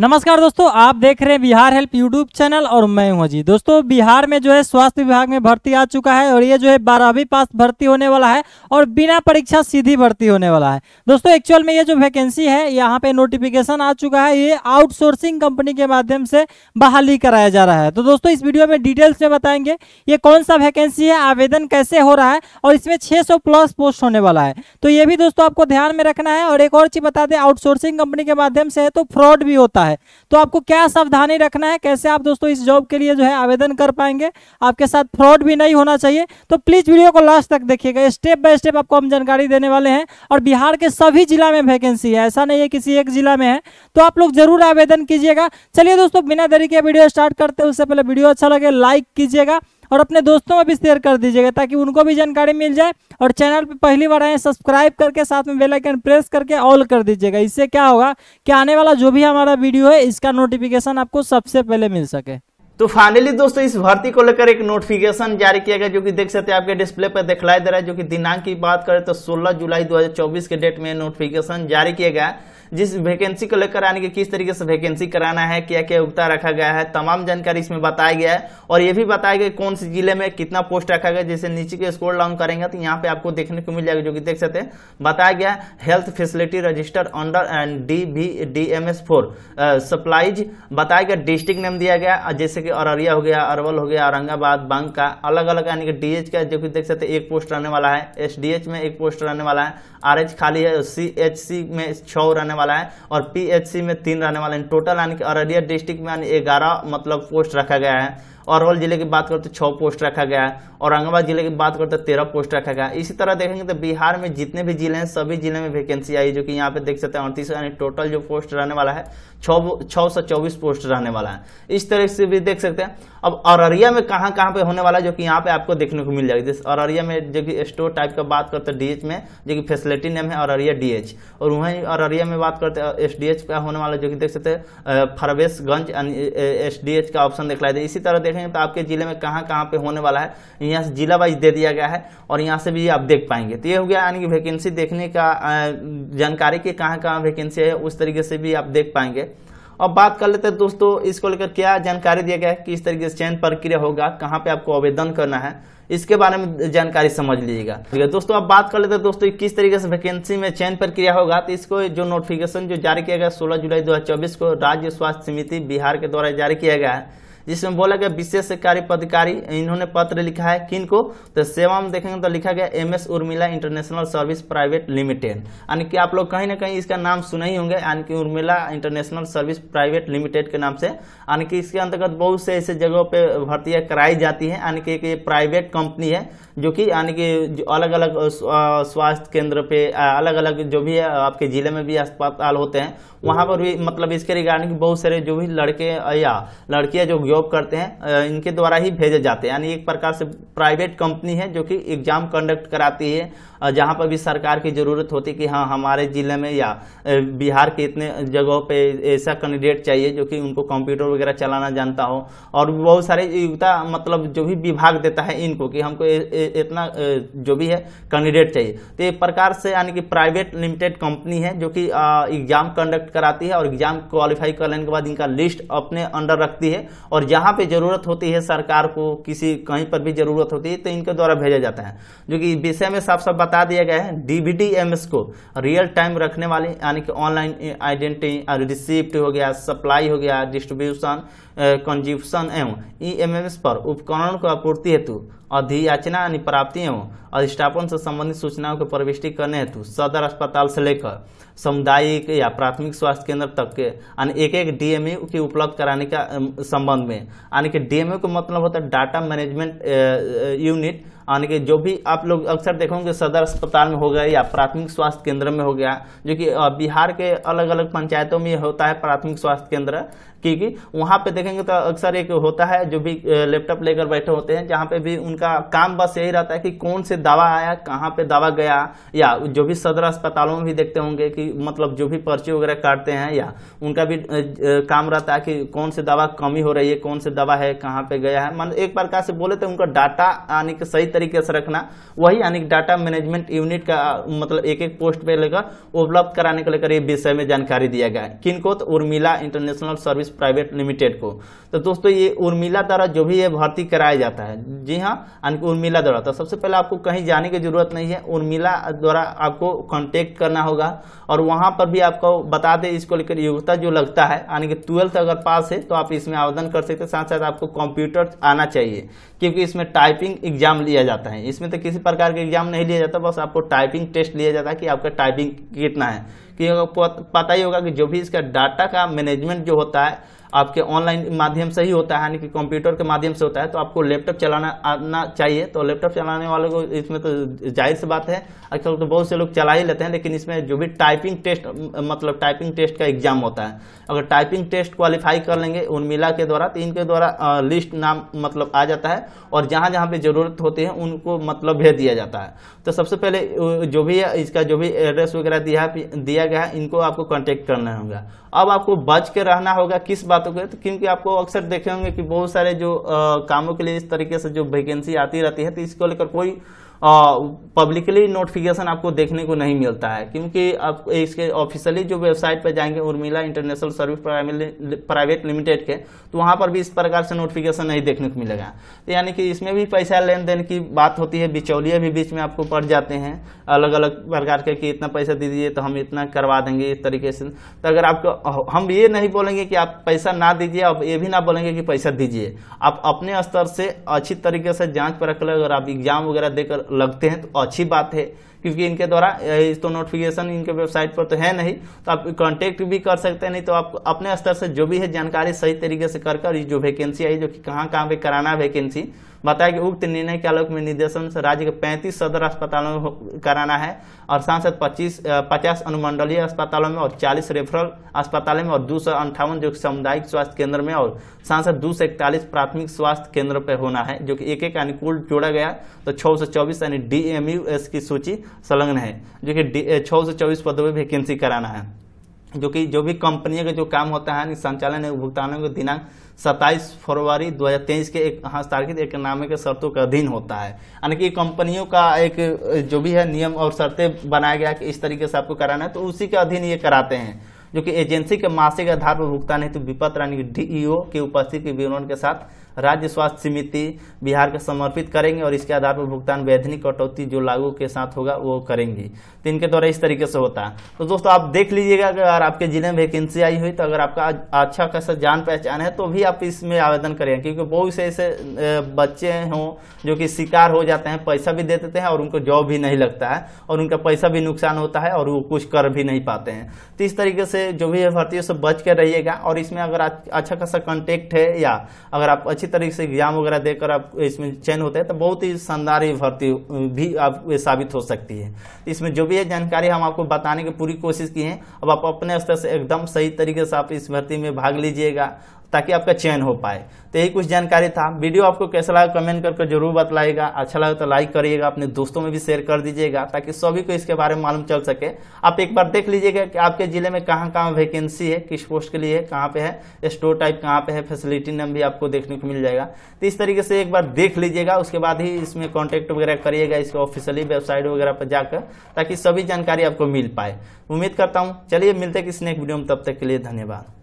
नमस्कार दोस्तों आप देख रहे हैं बिहार हेल्प यूट्यूब चैनल और मैं हूं जी दोस्तों बिहार में जो है स्वास्थ्य विभाग में भर्ती आ चुका है और ये जो है बारहवीं पास भर्ती होने वाला है और बिना परीक्षा सीधी भर्ती होने वाला है दोस्तों एक्चुअल में ये जो वैकेंसी है यहाँ पे नोटिफिकेशन आ चुका है ये आउटसोर्सिंग कंपनी के माध्यम से बहाली कराया जा रहा है तो दोस्तों इस वीडियो में डिटेल्स में बताएंगे ये कौन सा वैकेंसी है आवेदन कैसे हो रहा है और इसमें छः प्लस पोस्ट होने वाला है तो ये भी दोस्तों आपको ध्यान में रखना है और एक और चीज़ बता दें आउटसोर्सिंग कंपनी के माध्यम से है तो फ्रॉड भी होता है है तो आपको क्या सावधानी रखना है कैसे आप दोस्तों इस जॉब के लिए जो है आवेदन कर पाएंगे आपके साथ फ्रॉड भी नहीं होना चाहिए तो प्लीज़ वीडियो को लास्ट तक देखिएगा स्टेप बाय स्टेप आपको हम जानकारी देने वाले हैं और बिहार के सभी जिला में वैकेंसी है ऐसा नहीं है किसी एक जिला में है तो आप लोग जरूर आवेदन कीजिएगा चलिए दोस्तों बिना देरी के वीडियो स्टार्ट करते हैं उससे पहले वीडियो अच्छा लगे लाइक कीजिएगा और अपने दोस्तों में भी शेयर कर दीजिएगा ताकि उनको भी जानकारी मिल जाए और चैनल पर पहली बार आए सब्सक्राइब करके साथ में बेलाइकन प्रेस करके ऑल कर दीजिएगा इससे क्या होगा कि आने वाला जो भी हमारा वीडियो है इसका नोटिफिकेशन आपको सबसे पहले मिल सके तो फाइनली दोस्तों इस भर्ती को लेकर एक नोटिफिकेशन जारी किया गया जो कि देख सकते हैं आपके डिस्प्ले पर दिखलाई दे रहा है जो कि दिनांक की बात करें तो 16 जुलाई 2024 के डेट में नोटिफिकेशन जारी किया गया जिस वैकेंसी को लेकर आने के किस तरीके से वैकेंसी कराना है क्या क्या उगता रखा गया है तमाम जानकारी इसमें बताया गया है और ये भी बताया गया कौन से जिले में कितना पोस्ट रखा गया जैसे नीचे के स्कोर डाउन करेंगे तो यहाँ पे आपको देखने को मिल जाएगा जो कि देख सकते हैं बताया गया health facility register under and D B D M S for supplies बताया गया डिस्ट्रिक्ट नेम दिया गया जैसे कि अररिया हो गया अरवल हो गया औरंगाबाद बांका अलग अलग यानी कि डीएच का जो कि देख सकते हैं एक पोस्ट रहने वाला है एसडीएच में एक पोस्ट रहने वाला है आरएच खाली है सीएचसी में छः रहने वाला है और पीएचसी में तीन रहने वाला है टोटल यानी कि अररिया डिस्ट्रिक्ट में यानी ग्यारह मतलब पोस्ट रखा गया है अरवल जिले की बात करते तो छः पोस्ट रखा गया है औरंगाबाद जिले की बात करें तो तेरह पोस्ट रखा गया है इसी तरह देखेंगे तो बिहार में जितने भी जिले हैं सभी जिले में वैकेंसी आई जो कि यहाँ पे देख सकते हैं अड़तीस यानी टोटल जो पोस्ट रहने वाला है छः सौ चौबीस पोस्ट रहने वाला है इस तरह से भी देख सकते हैं अब अररिया में कहाँ कहाँ पे होने वाला है जो कि यहाँ पे आपको देखने को मिल जाएगी जैसे अररिया में जो कि स्टोर टाइप का बात करते हैं एच में जो कि फैसिलिटी नेम है अररिया एच और वहीं अररिया में बात करते डी एच का होने वाला जो कि देख सकते हैं फरवेशगंज एस डी का ऑप्शन दिखलाई दे इसी तरह देखें देखेंगे तो आपके जिले में कहाँ कहाँ पे होने वाला है यहाँ से जिला वाइज दे दिया गया है और यहाँ से भी आप देख पाएंगे तो ये हो गया यानी कि वैकेंसी देखने का जानकारी कि कहाँ कहाँ वैकेंसी है उस तरीके से भी आप देख पाएंगे अब बात कर लेते हैं दोस्तों इसको लेकर क्या जानकारी दिया गया है किस तरीके से चयन प्रक्रिया होगा कहाँ पे आपको आवेदन करना है इसके बारे में जानकारी समझ लीजिएगा ठीक है दोस्तों अब बात कर लेते हैं दोस्तों किस तरीके से वैकेंसी में चयन प्रक्रिया होगा तो इसको जो नोटिफिकेशन जो जारी किया गया सोलह जुलाई दो को राज्य स्वास्थ्य समिति बिहार के द्वारा जारी किया गया है जिसमें बोला गया विशेष कार्य पदकारी इन्होंने पत्र लिखा है किन को तो सेवा में देखेंगे तो लिखा गया M S Urmila international service private limited यानी कि आप लोग कहीं ना कहीं इसका नाम सुने ही होंगे यानी कि Urmila international service private limited के नाम से यानी कि इसके अंतर्गत बहुत से ऐसे जगहों पर भर्तियाँ कराई जाती है यानी कि प्राइवेट कंपनी है जो कि यानी कि अलग अलग स्वास्थ्य केंद्र पे अलग अलग जो भी आपके ज़िले में भी अस्पताल होते हैं वहाँ पर भी मतलब इसके रिगार्डिंग बहुत सारे जो भी लड़के या लड़कियाँ जो जॉब करते हैं इनके द्वारा ही भेजे जाते हैं यानी एक प्रकार से प्राइवेट कंपनी है जो कि एग्जाम कंडक्ट कराती है जहां पर भी सरकार की ज़रूरत होती है कि हाँ हमारे ज़िले में या बिहार के इतने जगहों पे ऐसा कैंडिडेट चाहिए जो कि उनको कंप्यूटर वगैरह चलाना जानता हो और बहुत सारे युक्ता मतलब जो भी विभाग देता है इनको कि हमको इतना जो भी है कैंडिडेट चाहिए तो एक प्रकार से यानी कि प्राइवेट लिमिटेड कंपनी है जो कि एग्जाम कंडक्ट कराती है और एग्जाम क्वालिफाई करने के बाद इनका लिस्ट अपने अंडर रखती है और जहाँ पे ज़रूरत होती है सरकार को किसी कहीं पर भी ज़रूरत होती है तो इनके द्वारा भेजा जाता है जो कि विषय में साफ साफ बता दिया गया है डीबीडी को रियल टाइम रखने वाले यानी कि ऑनलाइन आइडेंटिटी रिसिप्ट हो गया सप्लाई हो गया डिस्ट्रीब्यूशन कंज्यूप्शन एवं ई एम एम एस पर उपकरण को आपूर्ति हेतु अधियाचना प्राप्ति एवं अधिष्ठापन से संबंधित सूचनाओं को प्रविष्टि करने हेतु सदर अस्पताल से लेकर सामुदायिक या प्राथमिक स्वास्थ्य केंद्र तक के यानी एक एक डीएमए की उपलब्ध कराने का संबंध में यानी कि डीएमए का मतलब होता है डाटा मैनेजमेंट यूनिट यानी कि जो भी आप लोग अक्सर देखोगे सदर अस्पताल में हो गया या प्राथमिक स्वास्थ्य केंद्र में हो गया जो कि बिहार के अलग अलग पंचायतों में होता है प्राथमिक स्वास्थ्य केंद्र क्योंकि वहां पे देखेंगे तो अक्सर एक होता है जो भी लैपटॉप लेकर बैठे होते हैं जहां पे भी उनका काम बस यही रहता है कि कौन से दवा आया कहाँ पे दवा गया या जो भी सदर अस्पतालों में भी देखते होंगे कि मतलब जो भी पर्ची वगैरह काटते हैं या उनका भी काम रहता है कि कौन से दवा कमी हो रही है कौन से दवा है कहाँ पे गया है मान एक प्रकार से बोले तो उनका डाटा यानी कि सही तरीके से रखना वही यानी डाटा मैनेजमेंट यूनिट का मतलब एक एक पोस्ट पे लेकर उपलब्ध कराने को लेकर ये विषय में जानकारी दिया गया है किनको तो Urmila international service service private limited को तो दोस्तों ये उर्मिला द्वारा जो भी ये भर्ती कराया जाता है जी हाँ यानी उर्मिला द्वारा तो सबसे पहले आपको कहीं जाने की जरूरत नहीं है उर्मिला द्वारा आपको कॉन्टेक्ट करना होगा और वहाँ पर भी आपको बता दें इसको लेकर योग्यता जो लगता है यानी कि ट्वेल्थ अगर पास है तो आप इसमें आवेदन कर सकते हैं साथ साथ आपको कंप्यूटर आना चाहिए क्योंकि इसमें टाइपिंग एग्जाम लिया जाता है इसमें तो किसी प्रकार का एग्जाम नहीं लिया जाता बस आपको टाइपिंग टेस्ट लिया जाता है कि आपका टाइपिंग कितना है कि पता ही होगा कि जो भी इसका डाटा का मैनेजमेंट जो होता है आपके ऑनलाइन माध्यम से ही होता है यानी कि कंप्यूटर के माध्यम से होता है तो आपको लैपटॉप चलाना आना चाहिए तो लैपटॉप चलाने वालों को इसमें तो जाहिर सी बात है आजकल तो बहुत से लोग चला ही लेते हैं लेकिन इसमें जो भी टाइपिंग टेस्ट मतलब टाइपिंग टेस्ट का एग्जाम होता है अगर टाइपिंग टेस्ट क्वालिफाई कर लेंगे उर्मिला के द्वारा तो इनके द्वारा लिस्ट नाम मतलब आ जाता है और जहाँ जहाँ पर जरूरत होती है उनको मतलब भेज दिया जाता है तो सबसे पहले जो भी इसका जो भी एड्रेस वगैरह दिया गया है इनको आपको कॉन्टेक्ट करना होगा अब आपको बच के रहना होगा किस बातों के तो क्योंकि आपको अक्सर देखे होंगे कि बहुत सारे जो आ, कामों के लिए इस तरीके से जो वैकेंसी आती रहती है तो इसको लेकर कोई पब्लिकली नोटिफिकेशन आपको देखने को नहीं मिलता है क्योंकि आप इसके ऑफिशियली जो वेबसाइट पर जाएंगे Urmila international service private limited के तो वहाँ पर भी इस प्रकार से नोटिफिकेशन नहीं देखने को मिलेगा तो यानी कि इसमें भी पैसा लेन देन की बात होती है बिचौलिए भी बीच में आपको पड़ जाते हैं अलग अलग प्रकार के कि इतना पैसा दे दीजिए तो हम इतना करवा देंगे इस तरीके से तो अगर आपको हम ये नहीं बोलेंगे कि आप पैसा ना दीजिए आप ये भी ना बोलेंगे कि पैसा दीजिए आप अपने स्तर से अच्छी तरीके से जांच परख अगर आप एग्जाम वगैरह देकर लगते हैं तो अच्छी बात है क्योंकि इनके द्वारा तो नोटिफिकेशन इनके वेबसाइट पर तो है नहीं तो आप कांटेक्ट भी कर सकते हैं नहीं तो आप अपने स्तर से जो भी है जानकारी सही तरीके से कर कर जो वैकेंसी आई जो कि कहाँ कहाँ पे कराना वैकेंसी बताया कि उक्त निर्णय के आलोक में निर्देशन से राज्य के पैंतीस सदर अस्पतालों में कराना है और सांसद पच्चीस पचास अनुमंडलीय अस्पतालों में और चालीस रेफरल अस्पतालों में और दो सौ अंठावन जो सामुदायिक स्वास्थ्य केंद्र में और सांसद दो सौ इकतालीस प्राथमिक स्वास्थ्य केंद्र पर होना है जो कि एक एक अनुकूल जोड़ा गया तो छः सौ चौबीस यानी डी की सूची संलग्न है जो कि छः सौ चौबीस पदों पर वैकेंसी कराना है जो कि जो भी कंपनियों का जो काम होता है संचालन उपभोक्ताओं के दिनांक सत्ताईस फरवरी 2023 के एक हाँ, एक नामे के शर्तों के अधीन होता है यानी कि कंपनियों का एक जो भी है नियम और शर्तें बनाया गया कि इस तरीके से आपको कराना है तो उसी के अधीन ये कराते हैं जो कि एजेंसी के मासिक आधार पर भुगतान हेतु विपत्र यानी डीईओ के उपस्थिति के विवरण के साथ राज्य स्वास्थ्य समिति बिहार के समर्पित करेंगे और इसके आधार पर भुगतान वैधनिक कटौती जो लागू के साथ होगा वो करेंगी तो इनके द्वारा इस तरीके से होता है तो दोस्तों आप देख लीजिएगा अगर आपके जिले में वैकेंसी आई हुई तो अगर आपका अच्छा खासा जान पहचान है तो भी आप इसमें आवेदन करें क्योंकि बहुत से ऐसे बच्चे हों जो कि शिकार हो जाते हैं पैसा भी दे देते हैं और उनको जॉब भी नहीं लगता है और उनका पैसा भी नुकसान होता है और वो कुछ कर भी नहीं पाते हैं तो इस तरीके से जो भी है भर्ती बच कर रहिएगा और इसमें अगर अच्छा खासा कॉन्टेक्ट है या अगर आप अच्छी तरीके से व्यायाम वगैरह देकर आप इसमें चयन होता है तो बहुत ही शानदार ये भर्ती भी आप साबित हो सकती है तो इसमें जो भी है जानकारी हम आपको बताने की पूरी कोशिश की है अब आप अपने स्तर से एकदम सही तरीके से आप इस भर्ती में भाग लीजिएगा ताकि आपका चयन हो पाए तो यही कुछ जानकारी था वीडियो आपको कैसा लगा कमेंट करके जरूर बतलाएगा अच्छा लगा तो लाइक करिएगा अपने दोस्तों में भी शेयर कर दीजिएगा ताकि सभी को इसके बारे में मालूम चल सके आप एक बार देख लीजिएगा कि आपके जिले में कहाँ कहाँ वैकेंसी है किस पोस्ट के लिए कहाँ पे है स्टोर टाइप कहाँ पे है फैसिलिटी नाम भी आपको देखने को मिल जाएगा तो इस तरीके से एक बार देख लीजिएगा उसके बाद ही इसमें कॉन्टेक्ट वगैरह करिएगा इसके ऑफिशियली वेबसाइट वगैरह पर जाकर ताकि सभी जानकारी आपको मिल पाए उम्मीद करता हूँ चलिए मिलते किसी नेक्स्ट वीडियो में तब तक के लिए धन्यवाद